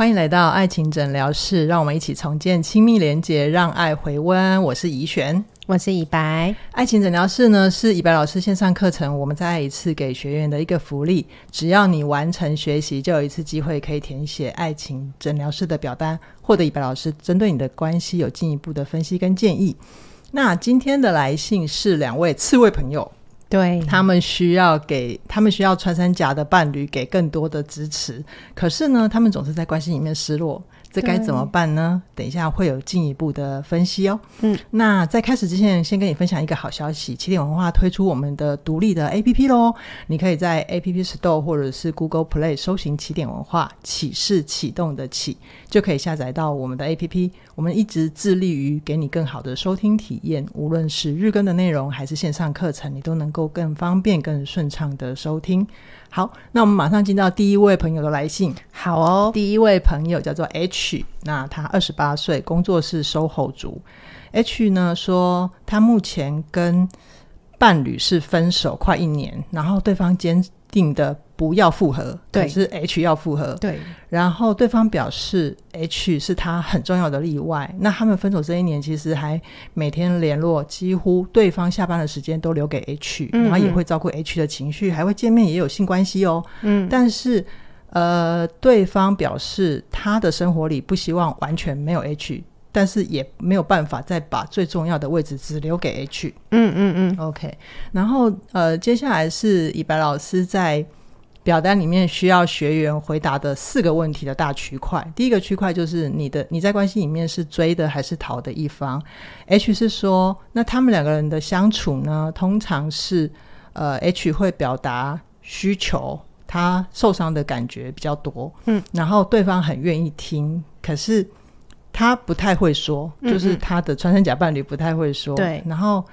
欢迎来到爱情诊疗室，让我们一起重建亲密连接，让爱回温。我是怡璇，我是以白。爱情诊疗室呢是以白老师线上课程，我们再一次给学员的一个福利，只要你完成学习，就有一次机会可以填写爱情诊疗室的表单，获得以白老师针对你的关系有进一步的分析跟建议。那今天的来信是两位刺猬朋友。对他们需要给他们需要穿山甲的伴侣给更多的支持，可是呢，他们总是在关系里面失落。这该怎么办呢？等一下会有进一步的分析哦。嗯，那在开始之前，先跟你分享一个好消息：起点文化推出我们的独立的 APP 喽！你可以在 App Store 或者是 Google Play 搜寻“起点文化”，启示启动的启，就可以下载到我们的 APP。我们一直致力于给你更好的收听体验，无论是日更的内容还是线上课程，你都能够更方便、更顺畅的收听。好，那我们马上进到第一位朋友的来信。好哦，第一位朋友叫做 H，那他二十八岁，工作是售后组。H 呢说，他目前跟伴侣是分手快一年，然后对方坚定的。不要复合，可是 H 要复合。对，然后对方表示 H 是他很重要的例外。那他们分手这一年，其实还每天联络，几乎对方下班的时间都留给 H，然后也会照顾 H 的情绪，还会见面，也有性关系哦。嗯。但是，呃，对方表示他的生活里不希望完全没有 H，但是也没有办法再把最重要的位置只留给 H。嗯嗯嗯。OK。然后，呃，接下来是以白老师在。表单里面需要学员回答的四个问题的大区块，第一个区块就是你的你在关系里面是追的还是逃的一方？H 是说，那他们两个人的相处呢，通常是呃 H 会表达需求，他受伤的感觉比较多，嗯，然后对方很愿意听，可是他不太会说，就是他的穿山甲伴侣不太会说，对，然后。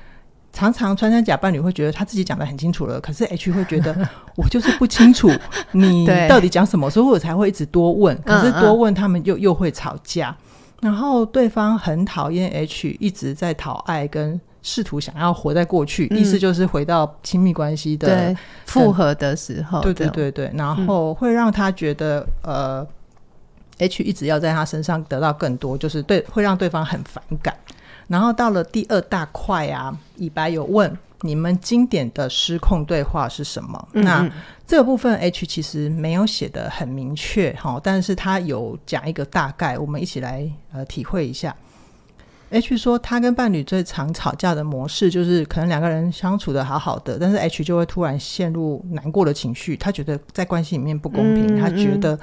常常穿山甲伴侣会觉得他自己讲的很清楚了，可是 H 会觉得 我就是不清楚你 到底讲什么，所以我才会一直多问。可是多问他们又又会吵架，然后对方很讨厌 H，一直在讨爱跟试图想要活在过去，意思就是回到亲密关系的复合的时候。对对对对，然后会让他觉得呃。H 一直要在他身上得到更多，就是对会让对方很反感。然后到了第二大块啊，李白有问你们经典的失控对话是什么？那这个部分 H 其实没有写的很明确哈，但是他有讲一个大概，我们一起来呃体会一下。H 说他跟伴侣最常吵架的模式就是，可能两个人相处的好好的，但是 H 就会突然陷入难过的情绪，他觉得在关系里面不公平，他觉得。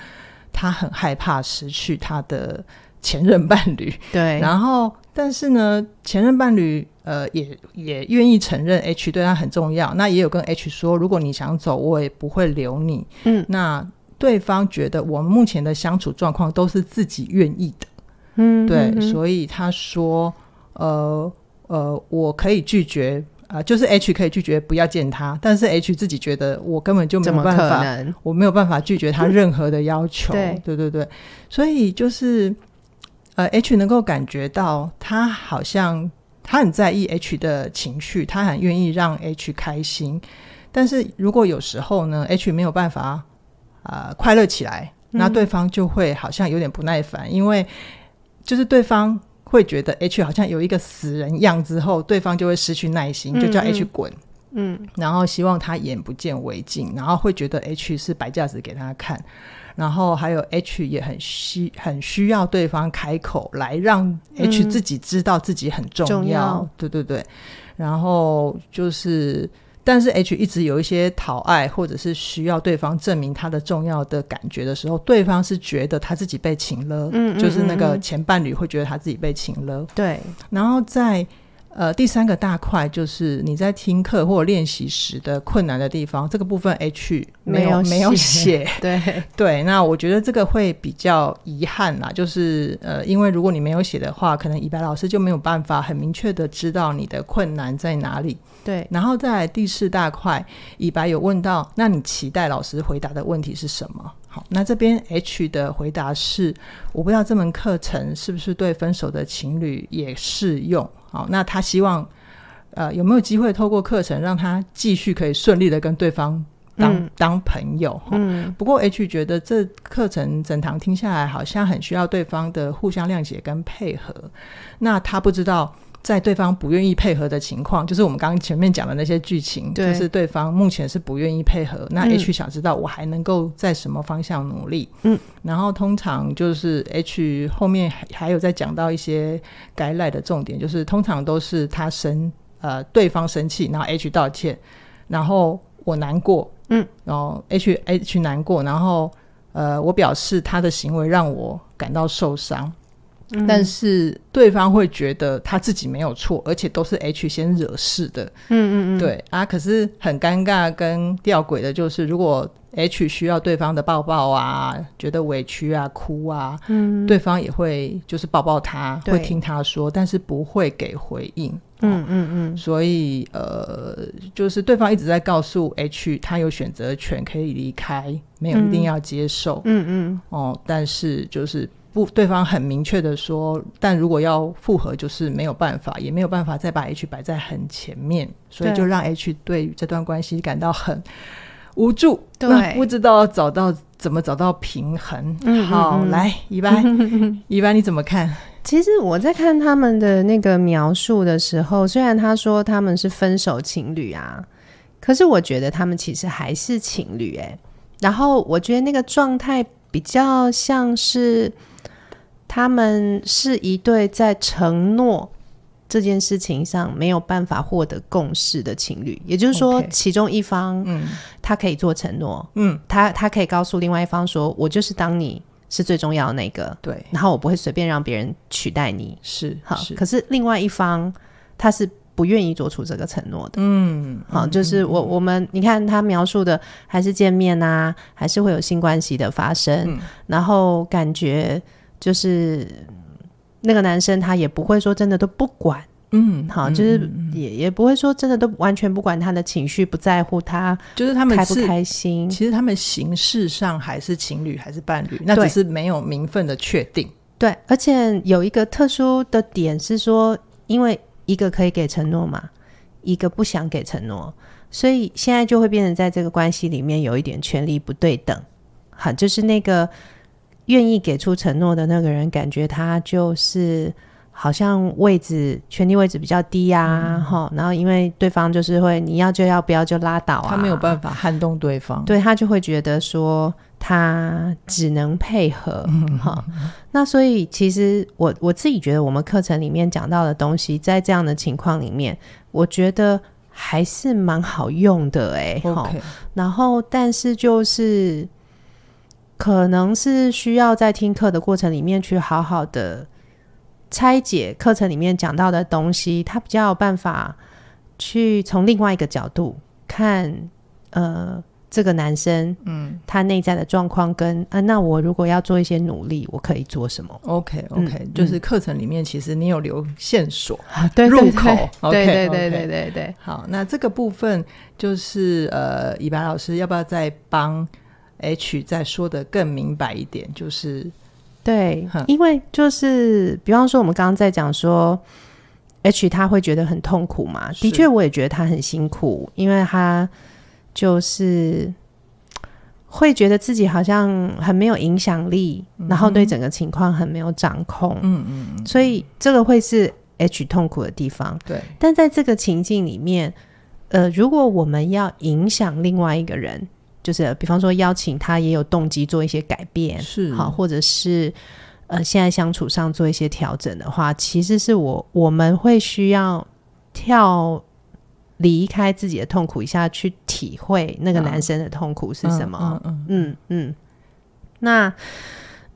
他很害怕失去他的前任伴侣，对。然后，但是呢，前任伴侣呃也也愿意承认 H 对他很重要。那也有跟 H 说，如果你想走，我也不会留你。嗯，那对方觉得我们目前的相处状况都是自己愿意的。嗯，对，所以他说，呃呃，我可以拒绝。啊，就是 H 可以拒绝不要见他，但是 H 自己觉得我根本就没有办法，我没有办法拒绝他 任何的要求。对，对，对，对。所以就是，呃，H 能够感觉到他好像他很在意 H 的情绪，他很愿意让 H 开心。但是如果有时候呢，H 没有办法啊快乐起来，那对方就会好像有点不耐烦，因为就是对方。会觉得 H 好像有一个死人样，之后对方就会失去耐心，就叫 H 滚。嗯，然后希望他眼不见为净，然后会觉得 H 是摆架子给他看，然后还有 H 也很需很需要对方开口来让 H 自己知道自己很重要，对对对，然后就是。但是 H 一直有一些讨爱或者是需要对方证明他的重要的感觉的时候，对方是觉得他自己被请了，嗯，就是那个前伴侣会觉得他自己被请了。对。然后在呃第三个大块就是你在听课或练习时的困难的地方，这个部分 H 没有没有写。对 对，那我觉得这个会比较遗憾啦，就是呃因为如果你没有写的话，可能以白老师就没有办法很明确的知道你的困难在哪里。对，然后再第四大块，以白有问到，那你期待老师回答的问题是什么？好，那这边 H 的回答是，我不知道这门课程是不是对分手的情侣也适用。好，那他希望，呃，有没有机会透过课程让他继续可以顺利的跟对方当当朋友？嗯，不过 H 觉得这课程整堂听下来好像很需要对方的互相谅解跟配合，那他不知道。在对方不愿意配合的情况，就是我们刚刚前面讲的那些剧情，就是对方目前是不愿意配合。那 H 想知道我还能够在什么方向努力？嗯，然后通常就是 H 后面还有在讲到一些该赖的重点，就是通常都是他生呃对方生气，然后 H 道歉，然后我难过，嗯，然后 H H 难过，然后呃我表示他的行为让我感到受伤。但是对方会觉得他自己没有错，而且都是 H 先惹事的。嗯嗯嗯，对啊，可是很尴尬跟吊诡的就是，如果 H 需要对方的抱抱啊，觉得委屈啊，哭啊，嗯，对方也会就是抱抱他，会听他说，但是不会给回应。嗯嗯嗯。所以呃，就是对方一直在告诉 H，他有选择权，可以离开，没有一定要接受。嗯嗯。哦，但是就是。不，对方很明确的说，但如果要复合，就是没有办法，也没有办法再把 H 摆在很前面，所以就让 H 对这段关系感到很无助，对，不知道找到怎么找到平衡。好，来，一般一般你怎么看？其实我在看他们的那个描述的时候，虽然他说他们是分手情侣啊，可是我觉得他们其实还是情侣，哎，然后我觉得那个状态比较像是。他们是一对在承诺这件事情上没有办法获得共识的情侣，也就是说，其中一方，嗯，他可以做承诺，嗯，他他可以告诉另外一方说：“我就是当你是最重要的那个，对，然后我不会随便让别人取代你。”是，好，可是另外一方他是不愿意做出这个承诺的，嗯，好，就是我我们你看他描述的还是见面啊，还是会有性关系的发生，然后感觉。就是那个男生，他也不会说真的都不管，嗯，好，就是也也不会说真的都完全不管他的情绪，不在乎他，就是他们开不开心。其实他们形式上还是情侣还是伴侣，那只是没有名分的确定。对，而且有一个特殊的点是说，因为一个可以给承诺嘛，一个不想给承诺，所以现在就会变成在这个关系里面有一点权利不对等。好，就是那个。愿意给出承诺的那个人，感觉他就是好像位置权力位置比较低呀，哈。然后因为对方就是会你要就要不要就拉倒啊，他没有办法撼动对方，对他就会觉得说他只能配合，哈。那所以其实我我自己觉得我们课程里面讲到的东西，在这样的情况里面，我觉得还是蛮好用的，哎，然后但是就是。可能是需要在听课的过程里面去好好的拆解课程里面讲到的东西，他比较有办法去从另外一个角度看，呃，这个男生，嗯，他内在的状况跟啊，那我如果要做一些努力，我可以做什么？OK，OK，就是课程里面其实你有留线索，对，入口，对，对，对，对，对，对，好，那这个部分就是呃，以白老师要不要再帮？H 再说的更明白一点，就是对，因为就是比方说我们刚刚在讲说 H 他会觉得很痛苦嘛，的确我也觉得他很辛苦，因为他就是会觉得自己好像很没有影响力，然后对整个情况很没有掌控，嗯嗯嗯，所以这个会是 H 痛苦的地方。对，但在这个情境里面，呃，如果我们要影响另外一个人。就是，比方说邀请他，也有动机做一些改变，是好，或者是呃，现在相处上做一些调整的话，其实是我我们会需要跳离开自己的痛苦一下，去体会那个男生的痛苦是什么，嗯嗯嗯嗯，那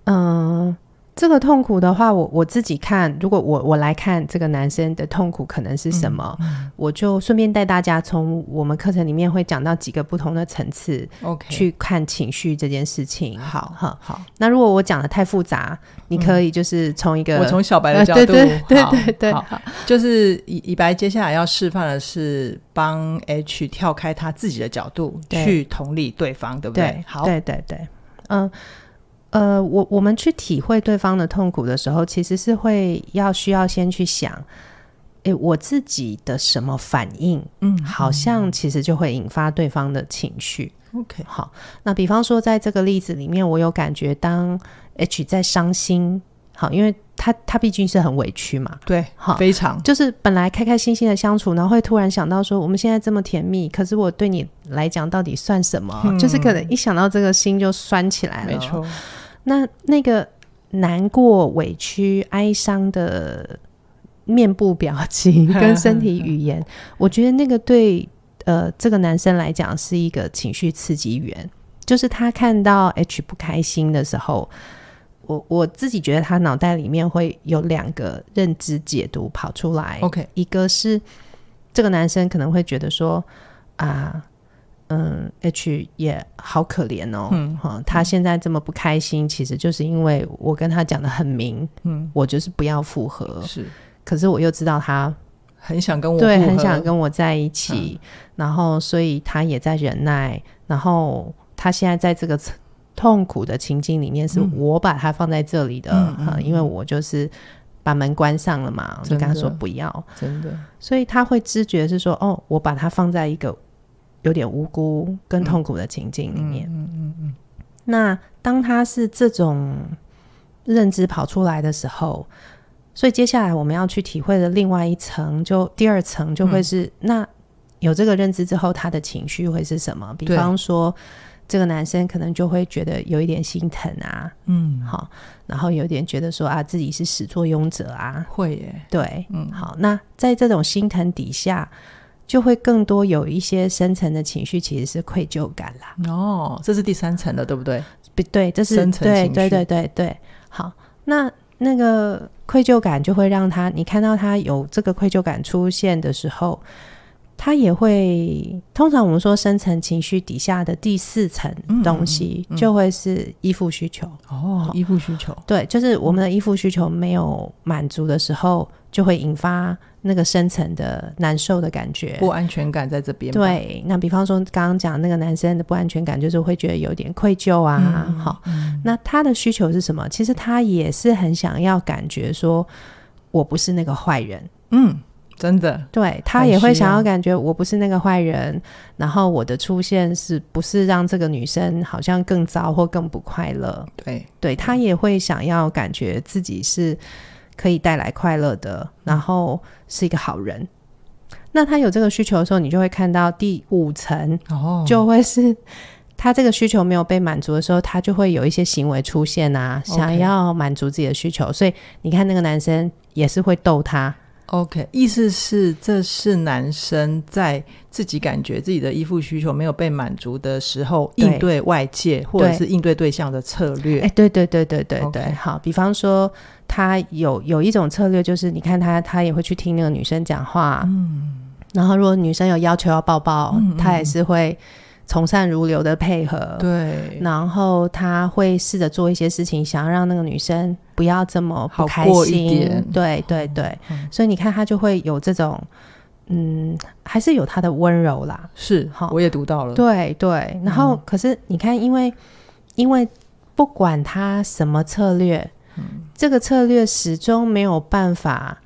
嗯。这个痛苦的话，我我自己看，如果我我来看这个男生的痛苦可能是什么，我就顺便带大家从我们课程里面会讲到几个不同的层次，OK？去看情绪这件事情，好哈。好，那如果我讲的太复杂，你可以就是从一个我从小白的角度，对对对对，就是以以白接下来要示范的是帮 H 跳开他自己的角度去同理对方，对不对？好，对对对，嗯。呃，我我们去体会对方的痛苦的时候，其实是会要需要先去想，诶，我自己的什么反应，嗯，好像其实就会引发对方的情绪。OK，好，那比方说在这个例子里面，我有感觉当 H 在伤心。好，因为他他毕竟是很委屈嘛，对，好，非常就是本来开开心心的相处，然后会突然想到说，我们现在这么甜蜜，可是我对你来讲到底算什么？就是可能一想到这个心就酸起来了，没错。那那个难过、委屈、哀伤的面部表 情跟身体语言，我觉得那个对呃这个男生来讲是一个情绪刺激源，就是他看到 H 不开心的时候。我我自己觉得他脑袋里面会有两个认知解读跑出来。OK，一个是这个男生可能会觉得说啊，嗯，H 也好可怜哦，嗯，哈，他现在这么不开心，其实就是因为我跟他讲的很明，嗯，我就是不要复合，是，可是我又知道他很想跟我，对，很想跟我在一起，然后所以他也在忍耐，然后他现在在这个痛苦的情境里面，是我把它放在这里的嗯、因为我就是把门关上了嘛，就跟他说不要，真的，所以他会知觉是说，哦，我把它放在一个有点无辜跟痛苦的情境里面。嗯嗯嗯。那当他是这种认知跑出来的时候，所以接下来我们要去体会的另外一层，就第二层就会是，那有这个认知之后，他的情绪会是什么？比方说。这个男生可能就会觉得有一点心疼啊，嗯，好，然后有点觉得说啊，自己是始作俑者啊，会，耶，对，嗯，好，那在这种心疼底下，就会更多有一些深层的情绪，其实是愧疚感啦。哦，这是第三层的，对不对？对，这是深层情绪。对对对对，好，那那个愧疚感就会让他，你看到他有这个愧疚感出现的时候。他也会，通常我们说深层情绪底下的第四层东西，就会是依附需求哦。依附需求，对，就是我们的依附需求没有满足的时候，就会引发那个深层的难受的感觉，不安全感在这边。对，那比方说刚刚讲那个男生的不安全感，就是会觉得有点愧疚啊。好，那他的需求是什么？其实他也是很想要感觉说，我不是那个坏人。嗯。真的，对他也会想要感觉我不是那个坏人，然后我的出现是不是让这个女生好像更糟或更不快乐？对，对他也会想要感觉自己是可以带来快乐的，然后是一个好人。那他有这个需求的时候，你就会看到第五层哦，就会是他这个需求没有被满足的时候，他就会有一些行为出现啊，想要满足自己的需求。所以你看，那个男生也是会逗他。OK，意思是这是男生在自己感觉自己的依附需求没有被满足的时候，应对外界或者是应对对象的策略。哎，对对对对对对，好，比方说他有有一种策略，就是你看他，他也会去听那个女生讲话，嗯，然后如果女生有要求要抱抱，他也是会从善如流的配合，对，然后他会试着做一些事情，想要让那个女生。不要这么不开心，对对对，所以你看他就会有这种，嗯，还是有他的温柔啦，是，我也读到了，对对。然后，可是你看，因为因为不管他什么策略，这个策略始终没有办法，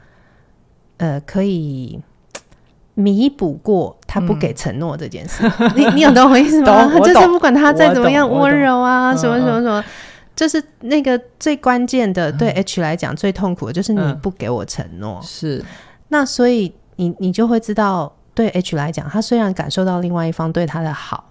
呃，可以弥补过他不给承诺这件事。你你有懂我意思吗？就是不管他再怎么样温柔啊，什么什么什么。就是那个最关键的，对 H 来讲最痛苦的就是你不给我承诺。是，那所以你你就会知道，对 H 来讲，他虽然感受到另外一方对他的好，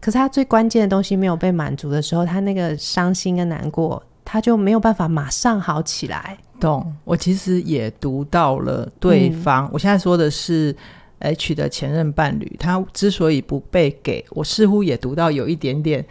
可是他最关键的东西没有被满足的时候，他那个伤心跟难过，他就没有办法马上好起来。懂？我其实也读到了对方。我现在说的是 H 的前任伴侣，他之所以不被给我，似乎也读到有一点点。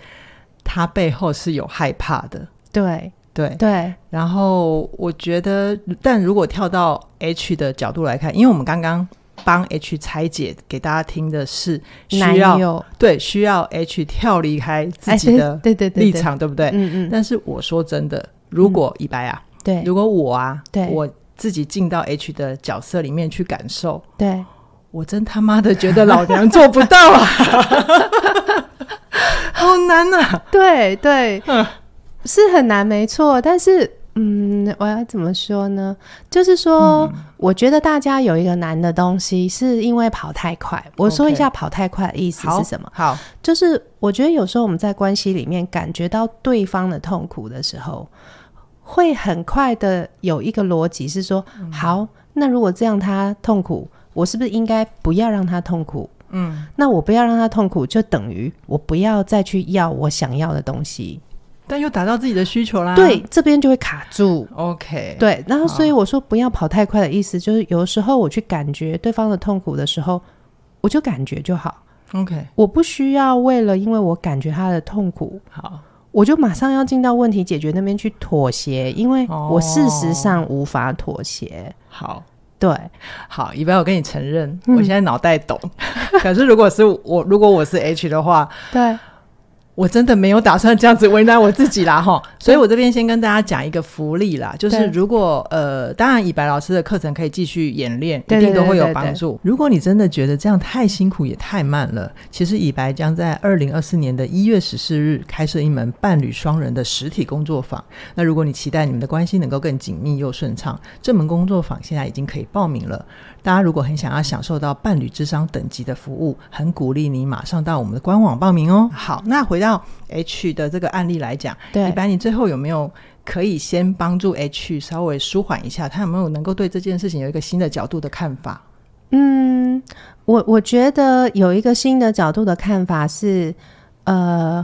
他背后是有害怕的，对对对。然后我觉得，但如果跳到 H 的角度来看，因为我们刚刚帮 H 拆解给大家听的是，需要对需要 H 跳离开自己的对对立场，对不对？嗯嗯。但是我说真的，如果一白啊，对，如果我啊，对，我自己进到 H 的角色里面去感受，对。我真他妈的觉得老娘做不到啊！好难啊！对对，是很难，没错。但是，嗯，我要怎么说呢？就是说，我觉得大家有一个难的东西，是因为跑太快。我说一下跑太快的意思是什么？好，就是我觉得有时候我们在关系里面感觉到对方的痛苦的时候，会很快的有一个逻辑是说：好，那如果这样他痛苦。我是不是应该不要让他痛苦？嗯，那我不要让他痛苦，就等于我不要再去要我想要的东西，但又达到自己的需求啦。对，这边就会卡住。OK，对，然后所以我说不要跑太快的意思，就是有时候我去感觉对方的痛苦的时候，我就感觉就好。OK，我不需要为了因为我感觉他的痛苦，好，我就马上要进到问题解决那边去妥协，因为我事实上无法妥协。好。对，好，一般我跟你承认，我现在脑袋懂，可是如果是我，如果我是 H 的话，对。我真的没有打算这样子为难我自己啦，哈！所以我这边先跟大家讲一个福利啦，就是如果呃，当然以白老师的课程可以继续演练，一定都会有帮助。如果你真的觉得这样太辛苦也太慢了，其实以白将在二零二四年的一月十四日开设一门伴侣双人的实体工作坊。那如果你期待你们的关系能够更紧密又顺畅，这门工作坊现在已经可以报名了。大家如果很想要享受到伴侣智商等级的服务，很鼓励你马上到我们的官网报名哦。好，那回到 H 的这个案例来讲，一般你最后有没有可以先帮助 H 稍微舒缓一下？他有没有能够对这件事情有一个新的角度的看法？嗯，我我觉得有一个新的角度的看法是，呃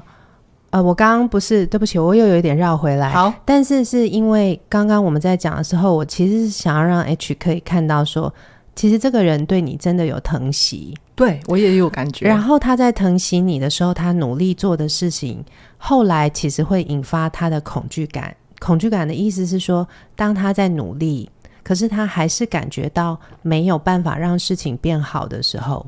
呃，我刚刚不是对不起，我又有一点绕回来。好，但是是因为刚刚我们在讲的时候，我其实是想要让 H 可以看到说。其实这个人对你真的有疼惜，对我也有感觉。然后他在疼惜你的时候，他努力做的事情，后来其实会引发他的恐惧感。恐惧感的意思是说，当他在努力，可是他还是感觉到没有办法让事情变好的时候，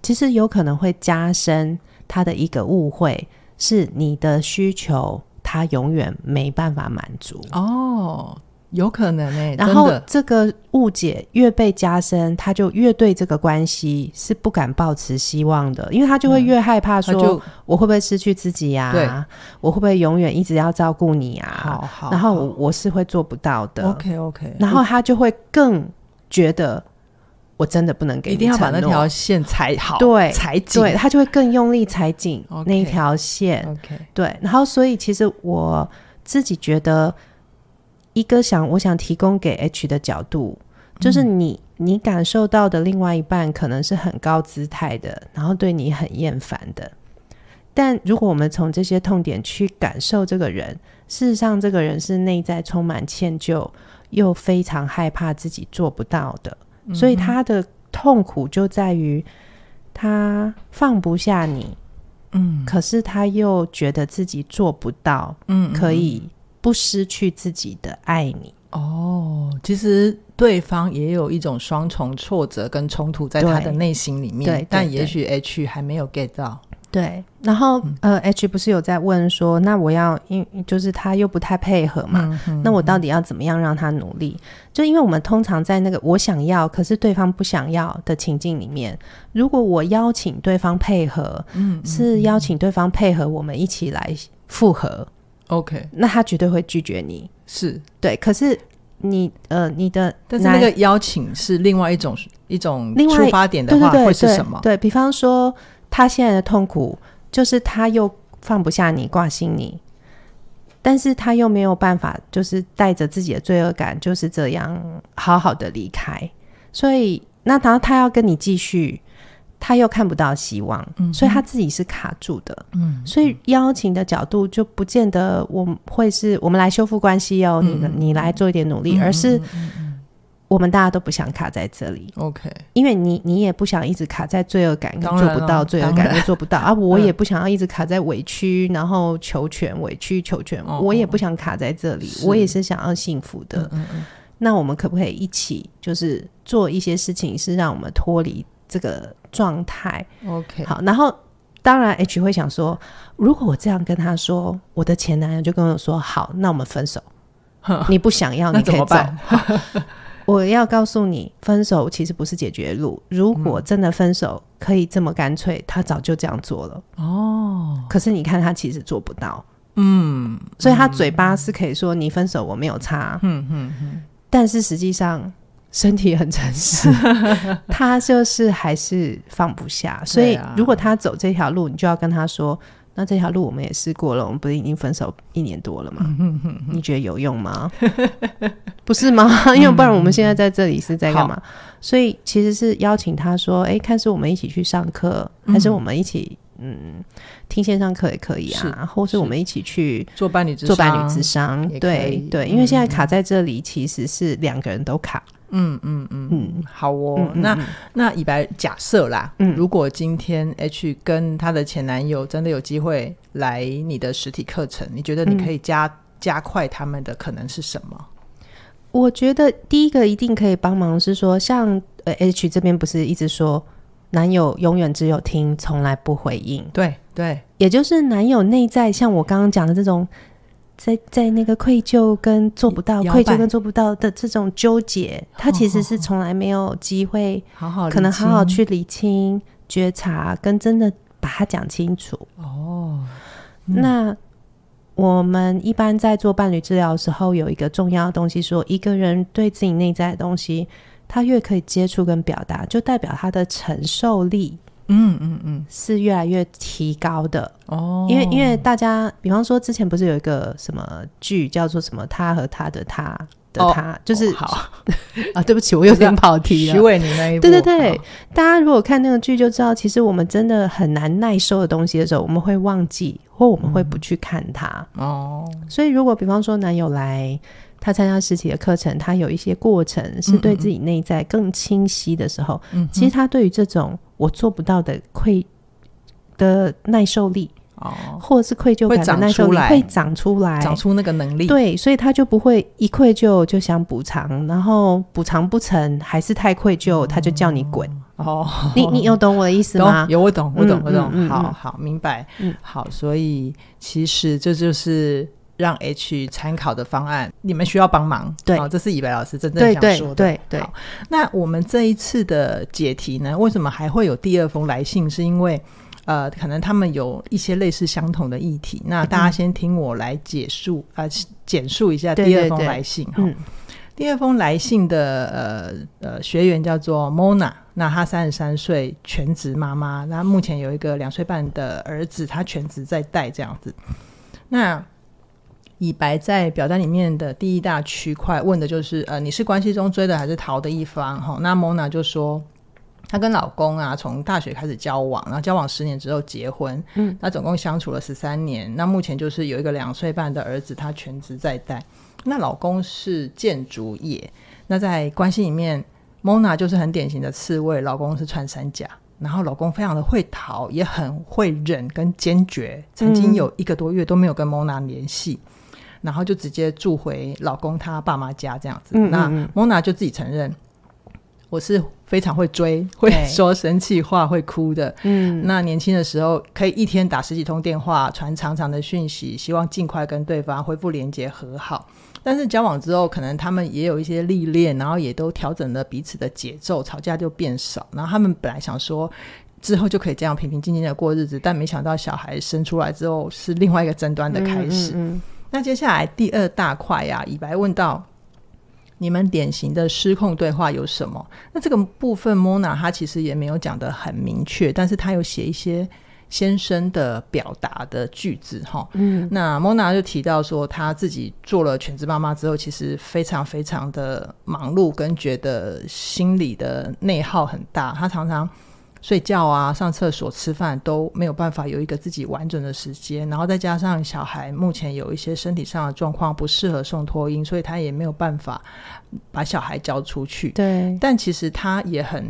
其实有可能会加深他的一个误会，是你的需求他永远没办法满足哦。有可能呢，然后这个误解越被加深，他就越对这个关系是不敢抱持希望的，因为他就会越害怕说我会不会失去自己呀？啊？我会不会永远一直要照顾你啊？好，然后我是会做不到的。OK OK，然后他就会更觉得我真的不能给你一定要把那条线裁好，对，裁紧，他就会更用力裁紧那条线。OK，对，然后所以其实我自己觉得。一个想我想提供给 H 的角度，就是你你感受到的另外一半可能是很高姿态的，然后对你很厌烦的。但如果我们从这些痛点去感受这个人，事实上这个人是内在充满歉疚，又非常害怕自己做不到的。所以他的痛苦就在于他放不下你，嗯，可是他又觉得自己做不到，嗯，可以。不失去自己的爱你哦，其实对方也有一种双重挫折跟冲突在他的内心里面，但也许 H 还没有 get 到。对，然后呃，H 不是有在问说，那我要因就是他又不太配合嘛，那我到底要怎么样让他努力？就因为我们通常在那个我想要，可是对方不想要的情境里面，如果我邀请对方配合，嗯，是邀请对方配合我们一起来复合。OK，那他绝对会拒绝你。是，对。可是你，呃，你的，但是那个邀请是另外一种一种出发点的话，会是什么？对比方说，他现在的痛苦就是他又放不下你，挂心你，但是他又没有办法，就是带着自己的罪恶感，就是这样好好的离开。所以，那他他要跟你继续。他又看不到希望，所以他自己是卡住的。嗯，所以邀请的角度就不见得我们会是我们来修复关系哦，你你来做一点努力，而是我们大家都不想卡在这里。OK，因为你你也不想一直卡在罪恶感，做不到罪恶感就做不到啊！我也不想要一直卡在委屈，然后求全，委屈求全。我也不想卡在这里，我也是想要幸福的。嗯嗯，那我们可不可以一起就是做一些事情，是让我们脱离这个？状态 OK，好，然后当然 H 会想说，如果我这样跟他说，我的前男友就跟我说，好，那我们分手，你不想要，你怎么办？我要告诉你，分手其实不是解决路。如果真的分手可以这么干脆，他早就这样做了。哦，可是你看，他其实做不到。嗯，所以他嘴巴是可以说你分手，我没有差。嗯嗯嗯，但是实际上。身体很诚实，他就是还是放不下，所以如果他走这条路，你就要跟他说，那这条路我们也试过了，我们不是已经分手一年多了吗？你觉得有用吗？不是吗？因为不然我们现在在这里是在干嘛？所以其实是邀请他说，哎，看是我们一起去上课，还是我们一起。嗯，听线上课也可以啊，或是我们一起去做伴侣，做伴侣智商，对对，因为现在卡在这里，其实是两个人都卡。嗯嗯嗯嗯，好哦，那那以白假设啦，嗯，如果今天 H 跟她的前男友真的有机会来你的实体课程，你觉得你可以加加快他们的可能是什么？我觉得第一个一定可以帮忙是说，像呃 H 这边不是一直说。男友永远只有听，从来不回应。对对，也就是男友内在像我刚刚讲的这种，在在那个愧疚跟做不到、愧疚跟做不到的这种纠结，他其实是从来没有机会好好，可能好好去理清、觉察跟真的把它讲清楚。哦，那我们一般在做伴侣治疗的时候，有一个重要的东西，说一个人对自己内在的东西。他越可以接触跟表达，就代表他的承受力，嗯嗯嗯，是越来越提高的哦。因为因为大家，比方说之前不是有一个什么剧叫做什么他和他的他的他，就是好 啊，对不起，我有点跑题了。徐伟你那一对对对，大家如果看那个剧就知道，其实我们真的很难耐受的东西的时候，我们会忘记或我们会不去看它哦。所以如果比方说男友来。他参加实体的课程，他有一些过程是对自己内在更清晰的时候。其实他对于这种我做不到的愧的耐受力，哦，或者是愧疚感的耐受力，会长出来，长出那个能力。对，所以他就不会一愧疚就想补偿，然后补偿不成还是太愧疚，他就叫你滚。哦，你你有懂我的意思吗？有，我懂，我懂，我懂。好好，明白。嗯，好，所以其实这就是。让 H 参考的方案，你们需要帮忙。对，哦，这是以白老师真正想说的。对对。好，那我们这一次的解题呢？为什么还会有第二封来信？是因为，呃，可能他们有一些类似相同的议题。那大家先听我来解述啊，简述一下第二封来信哈。第二封来信的呃呃学员叫做 Mona，那她三十三岁，全职妈妈，那目前有一个两岁半的儿子，她全职在带这样子。那以白在表单里面的第一大区块问的就是，呃，你是关系中追的还是逃的一方？哈，那 Mona 就说，她跟老公啊，从大学开始交往，然后交往十年之后结婚，嗯，她总共相处了十三年。那目前就是有一个两岁半的儿子，她全职在带。那老公是建筑业，那在关系里面，Mona 就是很典型的刺猬，老公是穿山甲。然后老公非常的会逃，也很会忍跟坚决，曾经有一个多月都没有跟 Mona 联系。然后就直接住回老公他爸妈家这样子。那 m o n a 就自己承认，我是非常会追，会 说生气话，会哭的。嗯，那年轻的时候可以一天打十几通电话，传长长的讯息，希望尽快跟对方恢复连接和好。但是交往之后，可能他们也有一些历练，然后也都调整了彼此的节奏，吵架就变少。然后他们本来想说之后就可以这样平平静静的过日子，但没想到小孩生出来之后是另外一个争端的开始。那接下来第二大块呀，以白问到。你们典型的失控对话有什么？”那这个部分，莫娜她其实也没有讲的很明确，但是她有写一些先生的表达的句子哈。嗯，那莫娜就提到说，她自己做了全职妈妈之后，其实非常非常的忙碌，跟觉得心里的内耗很大，她常常。睡觉啊，上厕所、吃饭都没有办法有一个自己完整的时间，然后再加上小孩目前有一些身体上的状况不适合送托婴，所以他也没有办法把小孩交出去。对，但其实她也很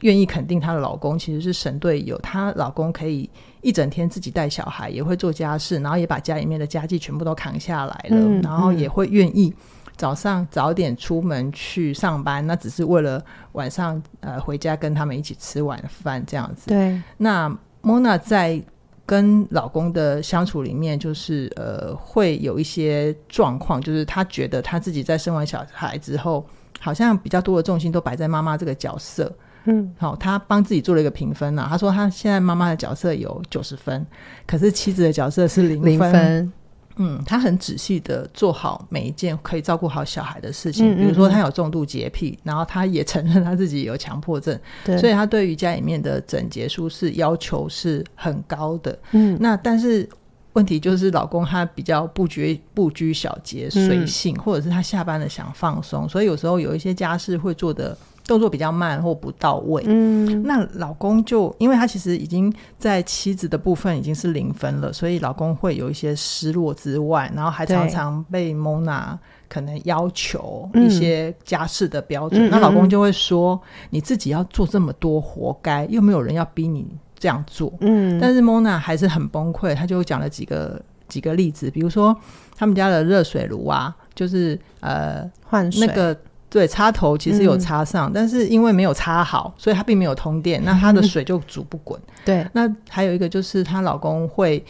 愿意肯定她的老公其实是神队友，她老公可以一整天自己带小孩，也会做家事，然后也把家里面的家计全部都扛下来了，然后也会愿意。早上早点出门去上班，那只是为了晚上呃回家跟他们一起吃晚饭这样子。对。那 Mona 在跟老公的相处里面，就是呃会有一些状况，就是她觉得她自己在生完小孩之后，好像比较多的重心都摆在妈妈这个角色。嗯。好，她帮自己做了一个评分呢。她说她现在妈妈的角色有九十分，可是妻子的角色是零零分。嗯，他很仔细的做好每一件可以照顾好小孩的事情，比如说他有重度洁癖，然后他也承认他自己有强迫症，所以他对于家里面的整洁舒适要求是很高的。嗯，那但是问题就是老公他比较不拘不拘小节、随性，或者是他下班了想放松，所以有时候有一些家事会做的。动作比较慢或不到位，嗯，那老公就因为他其实已经在妻子的部分已经是零分了，所以老公会有一些失落之外，然后还常常被 m o n a 可能要求一些家事的标准，那老公就会说你自己要做这么多，活该，又没有人要逼你这样做，嗯，但是 Monna 还是很崩溃，他就讲了几个几个例子，比如说他们家的热水炉啊，就是呃换那个。对，插头其实有插上，但是因为没有插好，所以它并没有通电，那它的水就煮不滚。对，那还有一个就是她老公会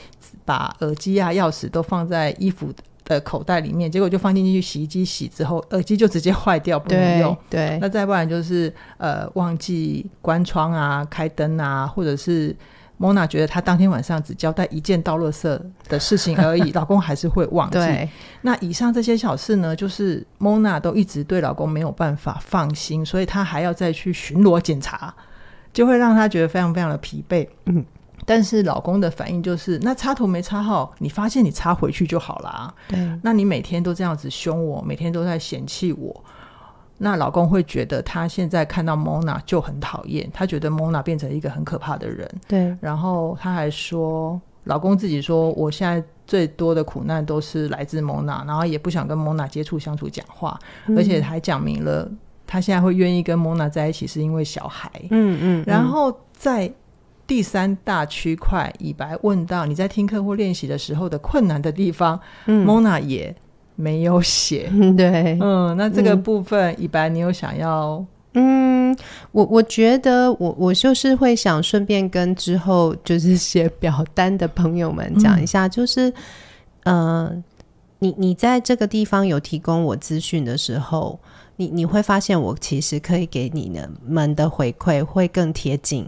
把耳机呀、钥匙都放在衣服的口袋里面，结果就放进去洗衣机洗之后，耳机就直接坏掉，不能用。对，那再不然就是呃，忘记关窗啊、开灯啊，或者是。莫娜觉得她当天晚上只交代一件道乐色的事情而已，老公还是会忘记。那以上这些小事呢，就是莫娜都一直对老公没有办法放心，所以她还要再去巡逻检查，就会让她觉得非常非常的疲惫。嗯，但是老公的反应就是，那插头没插好，你发现你插回去就好啦。对，那你每天都这样子凶我，每天都在嫌弃我。那老公会觉得他现在看到 Mona 就很讨厌，他觉得 Mona 变成一个很可怕的人。对，然后他还说，老公自己说，我现在最多的苦难都是来自 Mona，然后也不想跟 Mona 接触、相处、讲话，而且还讲明了他现在会愿意跟 Mona 在一起是因为小孩。嗯嗯。然后在第三大区块，以白问到你在听课或练习的时候的困难的地方，，Mona 也。没有写，对，嗯，那这个部分，一般你有想要？嗯，我我觉得，我我就是会想顺便跟之后就是写表单的朋友们讲一下，就是，嗯，你你在这个地方有提供我资讯的时候，你你会发现，我其实可以给你们的回馈会更贴近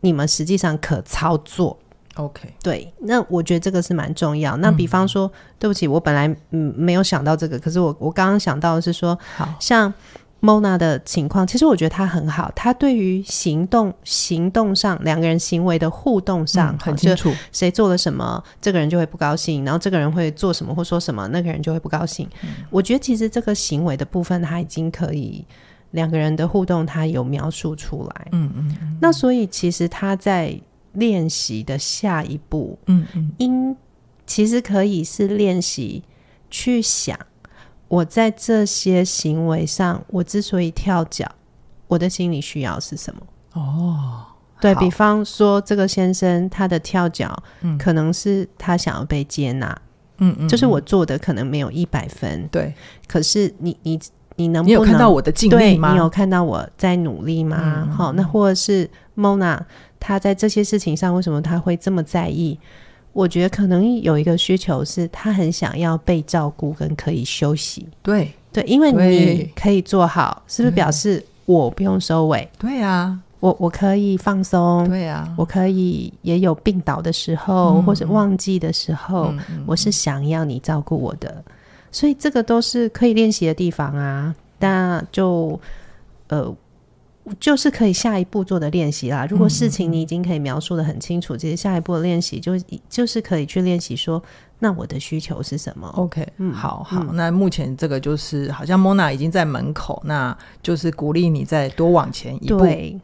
你们实际上可操作。OK，对，那我觉得这个是蛮重要。那比方说，对不起，我本来嗯没有想到这个，可是我我刚刚想到的是说，好像 Mona 的情况，其实我觉得他很好，他对于行动行动上两个人行为的互动上很清楚，谁做了什么，这个人就会不高兴，然后这个人会做什么或说什么，那个人就会不高兴。我觉得其实这个行为的部分他已经可以两个人的互动他有描述出来。嗯嗯，那所以其实他在。练习的下一步，嗯嗯，因其实可以是练习去想，我在这些行为上，我之所以跳脚，我的心理需要是什么？哦，对比方说这个先生，他的跳脚，嗯，可能是他想要被接纳，嗯嗯，就是我做的可能没有一百分，对，可是你你你能不能看到我的尽力吗？你有看到我在努力吗？好，那或者是 Mona。他在这些事情上，为什么他会这么在意？我觉得可能有一个需求是，他很想要被照顾跟可以休息。对对，因为你可以做好，是不是表示我不用收尾？对啊，我我可以放松。对啊，我可以也有病倒的时候，或者忘记的时候，我是想要你照顾我的。所以这个都是可以练习的地方啊。那就呃。就是可以下一步做的练习啦。如果事情你已经可以描述的很清楚，这些下一步的练习就就是可以去练习说，那我的需求是什么？OK，好好。那目前这个就是好像 m o n a 已经在门口，那就是鼓励你再多往前一步。对，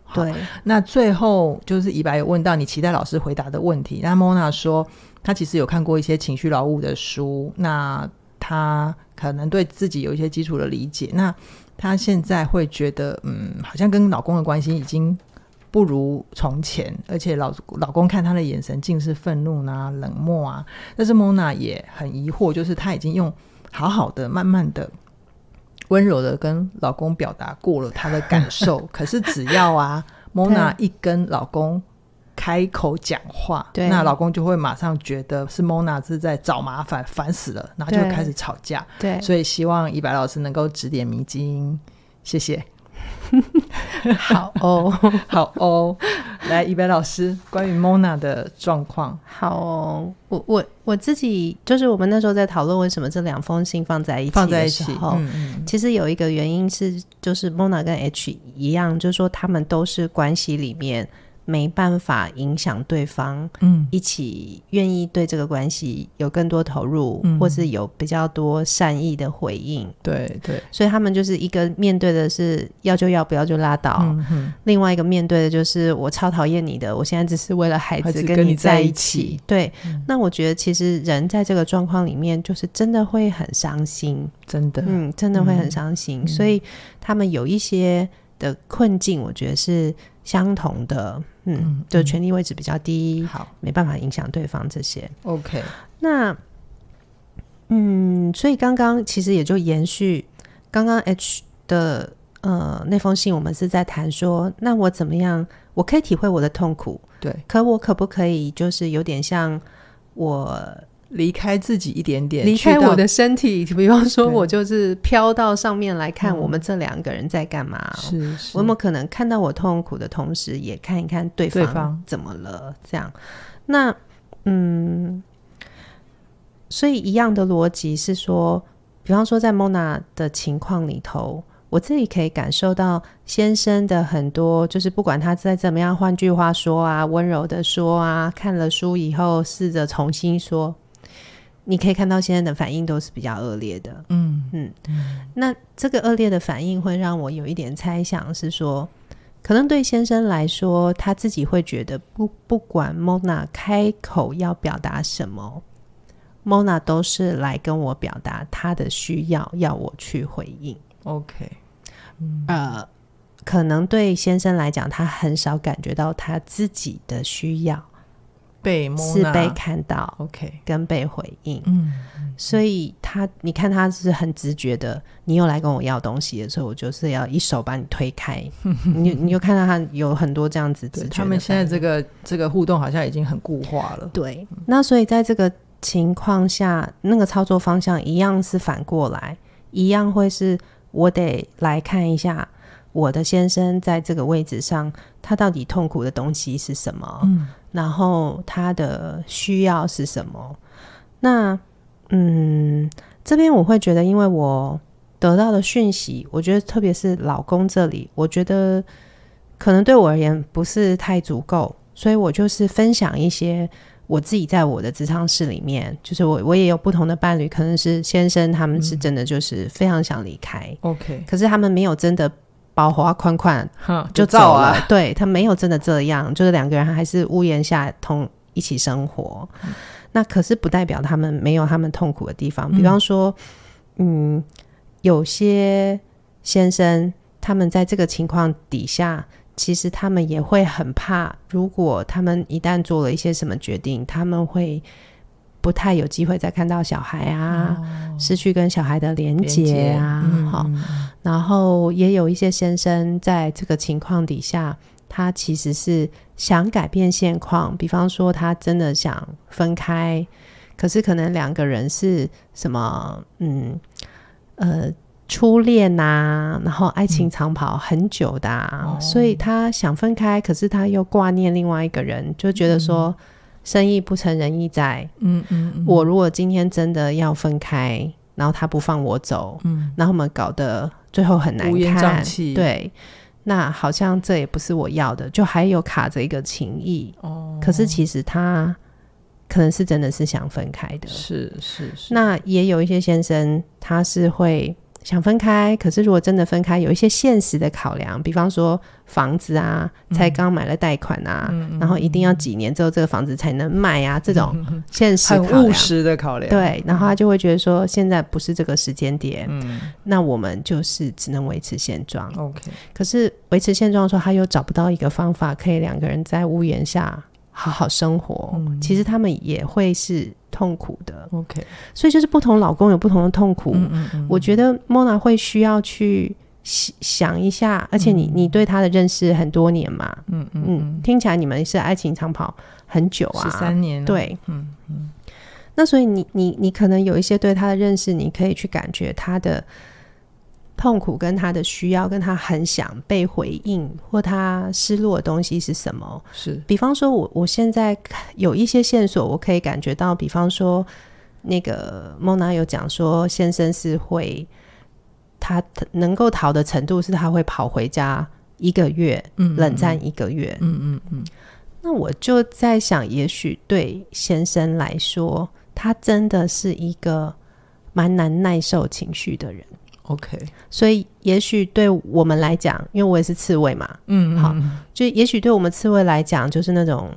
那最后就是怡白有问到你期待老师回答的问题。那 Monna 说，他其实有看过一些情绪劳务的书，那他可能对自己有一些基础的理解。那她现在会觉得，嗯，好像跟老公的关系已经不如从前，而且老老公看她的眼神尽是愤怒啊、冷漠啊。但是 Mona 也很疑惑，就是她已经用好好的、慢慢的、温柔的跟老公表达过了她的感受，可是只要啊，Mona 一跟老公。开口讲话，那老公就会马上觉得是 Mona 是在找麻烦，烦死了，然后就开始吵架。对，所以希望一白老师能够指点迷津，谢谢。好哦，好哦，来一白老师，关于 Mona 的状况。好，哦，我我我自己就是我们那时候在讨论为什么这两封信放在一起放在一起后，其实有一个原因是就是 Mona 跟 H 一样，就是说他们都是关系里面。没办法影响对方，嗯，一起愿意对这个关系有更多投入，或是有比较多善意的回应，对对。所以他们就是一个面对的是要就要不要就拉倒，另外一个面对的就是我超讨厌你的，我现在只是为了孩子跟你在一起。对，那我觉得其实人在这个状况里面就是真的会很伤心，真的，嗯，真的会很伤心。所以他们有一些的困境，我觉得是。相同的，嗯，就权力位置比较低，好，没办法影响对方这些。OK，那，嗯，所以刚刚其实也就延续刚刚 H 的呃那封信，我们是在谈说，那我怎么样，我可以体会我的痛苦，对，可我可不可以就是有点像我。离开自己一点点，离开我的身体。比方说，我就是飘到上面来看我们这两个人在干嘛。是，我们可能看到我痛苦的同时，也看一看对方怎么了。这样，那嗯，所以一样的逻辑是说，比方说在 n 娜的情况里头，我自己可以感受到先生的很多，就是不管他在怎么样，换句话说啊，温柔的说啊，看了书以后，试着重新说。你可以看到现在的反应都是比较恶劣的，嗯嗯，那这个恶劣的反应会让我有一点猜想，是说，可能对先生来说，他自己会觉得不不管 Mona 开口要表达什么，Mona 都是来跟我表达他的需要，要我去回应。OK，呃，可能对先生来讲，他很少感觉到他自己的需要。被是被看到，OK，跟被回应，嗯，所以他你看他是很直觉的，你又来跟我要东西的时候，我就是要一手把你推开，你你就看到他有很多这样子，他们现在这个这个互动好像已经很固化了，对，那所以在这个情况下，那个操作方向一样是反过来，一样会是我得来看一下。我的先生在这个位置上，他到底痛苦的东西是什么？嗯，然后他的需要是什么？那，嗯，这边我会觉得，因为我得到的讯息，我觉得特别是老公这里，我觉得可能对我而言不是太足够，所以我就是分享一些我自己在我的职场室里面，就是我我也有不同的伴侣，可能是先生，他们是真的就是非常想离开，OK，可是他们没有真的。包花款款就走了，对他没有真的这样，就是两个人还是屋檐下同一起生活。那可是不代表他们没有他们痛苦的地方，比方说，嗯，有些先生他们在这个情况底下，其实他们也会很怕，如果他们一旦做了一些什么决定，他们会。不太有机会再看到小孩啊，失去跟小孩的连接啊，哈。然后也有一些先生在这个情况底下，他其实是想改变现况，比方说他真的想分开，可是可能两个人是什么，嗯，呃，初恋呐，然后爱情长跑很久的，所以他想分开，可是他又挂念另外一个人，就觉得说。生意不成仁义在，嗯嗯嗯。我如果今天真的要分开，然后他不放我走，嗯，然后我们搞得最后很难看，对。那好像这也不是我要的，就还有卡着一个情谊。哦，可是其实他可能是真的是想分开的，是是是。那也有一些先生，他是会。想分开，可是如果真的分开，有一些现实的考量，比方说房子啊，才刚买了贷款啊，然后一定要几年之后这个房子才能卖啊，这种现实很务实的考量。对，然后他就会觉得说，现在不是这个时间点，那我们就是只能维持现状。OK，可是维持现状的时候，他又找不到一个方法，可以两个人在屋檐下好好生活。其实他们也会是。痛苦的，OK，所以就是不同老公有不同的痛苦。我觉得 Mona 会需要去想一下，而且你你对他的认识很多年嘛，嗯嗯，听起来你们是爱情长跑很久啊，十三年，对，嗯嗯。那所以你你你可能有一些对他的认识，你可以去感觉他的。痛苦跟他的需要，跟他很想被回应，或他失落的东西是什么？是比方说，我我现在有一些线索，我可以感觉到，比方说，那个孟娜有讲说，先生是会他能够逃的程度，是他会跑回家一个月，嗯，冷战一个月，嗯嗯嗯。那我就在想，也许对先生来说，他真的是一个蛮难耐受情绪的人。OK，所以也许对我们来讲，因为我也是刺猬嘛，嗯，好，就也许对我们刺猬来讲，就是那种，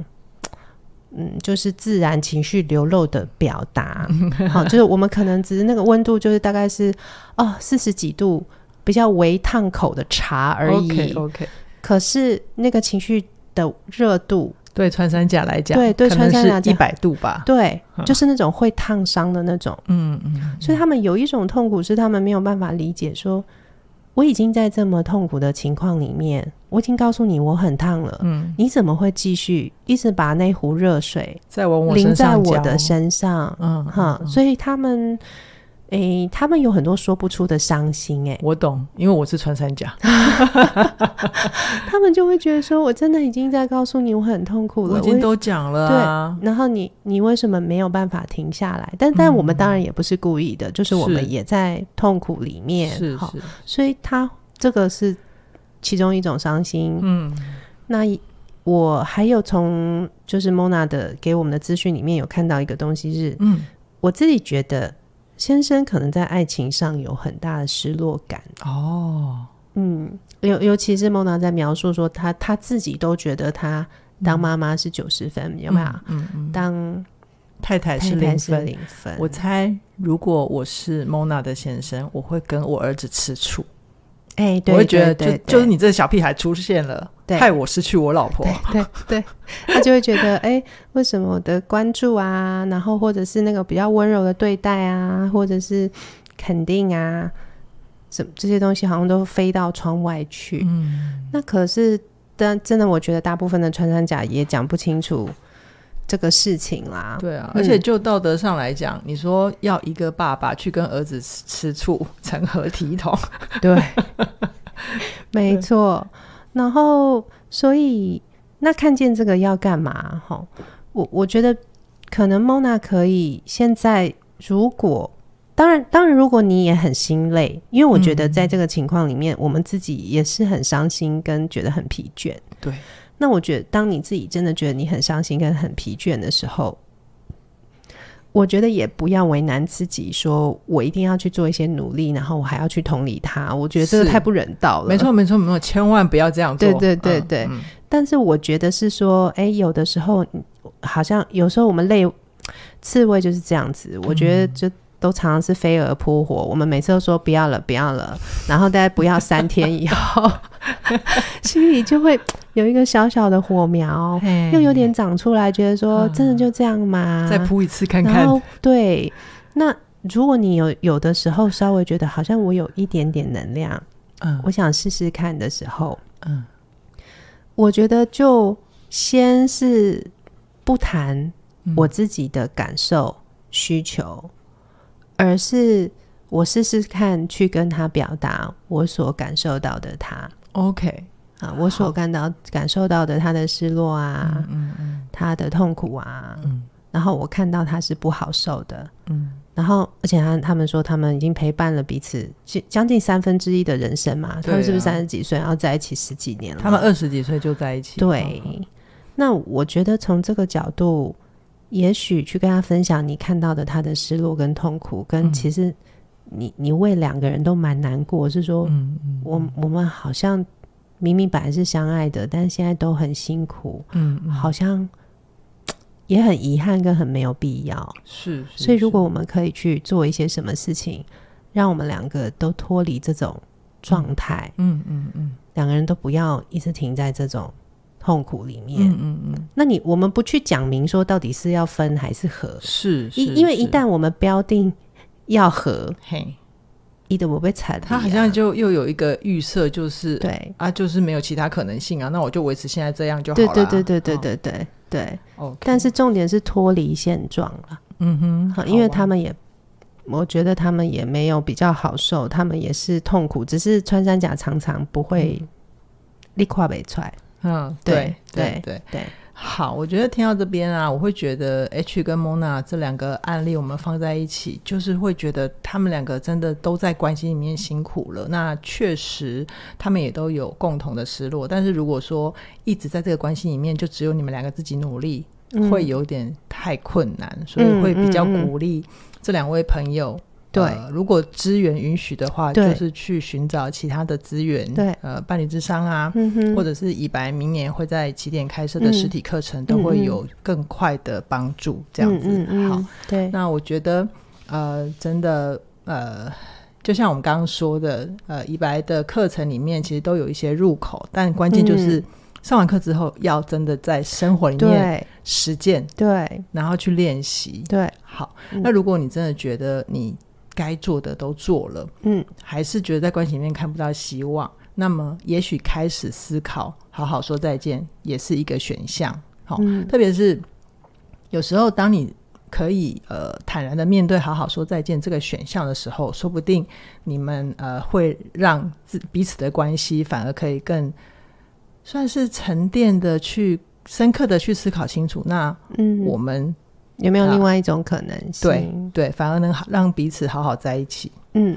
嗯，就是自然情绪流露的表达，好，就是我们可能只是那个温度，就是大概是哦四十几度，比较微烫口的茶而已，OK，可是那个情绪的热度。对穿山甲来讲，对对，穿山甲一百度吧？对，就是那种会烫伤的那种。嗯嗯，所以他们有一种痛苦是他们没有办法理解，说我已经在这么痛苦的情况里面，我已经告诉你我很烫了，嗯，你怎么会继续一直把那壶热水再往我淋在我的身上？嗯哈，所以他们。诶，他们有很多说不出的伤心哎，我懂，因为我是穿山甲，他们就会觉得说，我真的已经在告诉你我很痛苦了，我已经都讲了，对。然后你，你为什么没有办法停下来？但但我们当然也不是故意的，就是我们也在痛苦里面，是是。所以他这个是其中一种伤心。嗯，那我还有从就是 n 娜的给我们的资讯里面有看到一个东西是，嗯，我自己觉得。先生可能在爱情上有很大的失落感哦，嗯，尤尤其是蒙娜在描述说，他他自己都觉得他当妈妈是九十分，有没有？嗯嗯，当太太是零分。我猜，如果我是蒙娜的先生，我会跟我儿子吃醋。哎，对我会觉得就就是你这小屁孩出现了，害我失去我老婆。对对，他就会觉得，哎，为什么我的关注啊，然后或者是那个比较温柔的对待啊，或者是肯定啊，什这些东西好像都飞到窗外去。嗯，那可是，但真的，我觉得大部分的穿山甲也讲不清楚。这个事情啦，对啊，而且就道德上来讲，你说要一个爸爸去跟儿子吃吃醋，成何体统？对，没错。然后，所以那看见这个要干嘛？哈，我我觉得可能 Mona 可以。现在，如果当然，当然，如果你也很心累，因为我觉得在这个情况里面，我们自己也是很伤心跟觉得很疲倦。对。那我觉得，当你自己真的觉得你很伤心跟很疲倦的时候，我觉得也不要为难自己，说我一定要去做一些努力，然后我还要去同理他。我觉得这个太不人道了。没错，没错，没错，千万不要这样做。对，对，对，对。但是我觉得是说，哎，有的时候好像有时候我们累，刺猬就是这样子。我觉得就都常常是飞蛾扑火。我们每次都说不要了，不要了，然后大家不要三天以后，心里就会。有一个小小的火苗，又有点长出来，觉得说真的就这样吗？再铺一次看看。对，那如果你有有的时候稍微觉得好像我有一点点能量，嗯，我想试试看的时候，嗯，我觉得就先是不谈我自己的感受需求，而是我试试看去跟他表达我所感受到的他。OK。啊，我所看到、感受到的他的失落啊，嗯嗯，他的痛苦啊，嗯，然后我看到他是不好受的，嗯，然后而且他他们说他们已经陪伴了彼此将近三分之一的人生嘛，他们是不是三十几岁要在一起十几年了？他们二十几岁就在一起，对。那我觉得从这个角度，也许去跟他分享你看到的他的失落跟痛苦，跟其实你你为两个人都蛮难过，是说，嗯嗯，我我们好像。明明本来是相爱的，但是现在都很辛苦，嗯，好像 也很遗憾跟很没有必要，是。所以如果我们可以去做一些什么事情，让我们两个都脱离这种状态，嗯嗯嗯，两个人都不要一直停在这种痛苦里面，嗯嗯嗯。那你我们不去讲明说到底是要分还是合，是，因因为一旦我们标定要合，嘿。一的我被踩了，他好像就又有一个预设，就是对啊，就是没有其他可能性啊，那我就维持现在这样就好了。对对对对对对对对。哦。但是重点是脱离现状了。嗯哼。因为他们也，我觉得他们也没有比较好受，他们也是痛苦，只是穿山甲常常不会立跨北踹。嗯，对对对对。好，我觉得听到这边啊，我会觉得 H 跟 m o n a 这两个案例，我们放在一起，就是会觉得他们两个真的都在关系里面辛苦了。那确实，他们也都有共同的失落。但是如果说一直在这个关系里面，就只有你们两个自己努力，会有点太困难，所以会比较鼓励这两位朋友。对，如果资源允许的话，就是去寻找其他的资源，对，呃，伴侣之商啊，嗯哼，或者是以白明年会在起点开设的实体课程，都会有更快的帮助，这样子，好，对，那我觉得，呃，真的，呃，就像我们刚刚说的，呃，以白的课程里面其实都有一些入口，但关键就是上完课之后要真的在生活里面实践，对，然后去练习，对，好，那如果你真的觉得你该做的都做了，嗯，还是觉得在关系里面看不到希望，那么也许开始思考好好说再见也是一个选项，好，特别是有时候当你可以呃坦然的面对好好说再见这个选项的时候，说不定你们呃会让自彼此的关系反而可以更算是沉淀的去深刻的去思考清楚，那嗯我们。有没有另外一种可能性？对对，反而能让彼此好好在一起。嗯，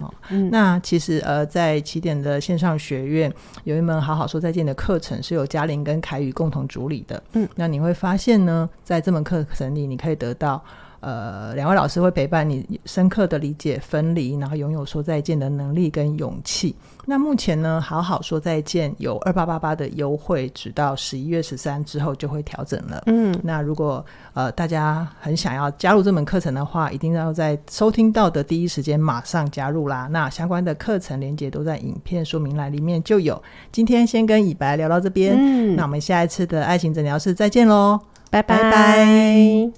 那其实呃，在起点的线上学院有一门好好说再见的课程，是由嘉玲跟凯宇共同主理的。嗯，那你会发现呢，在这门课程里，你可以得到。呃，两位老师会陪伴你深刻的理解分离，然后拥有说再见的能力跟勇气。那目前呢，好好说再见有二八八八的优惠，直到十一月十三之后就会调整了。嗯，那如果呃大家很想要加入这门课程的话，一定要在收听到的第一时间马上加入啦。那相关的课程连接都在影片说明栏里面就有。今天先跟以白聊到这边，那我们下一次的爱情诊疗室再见喽，拜拜拜。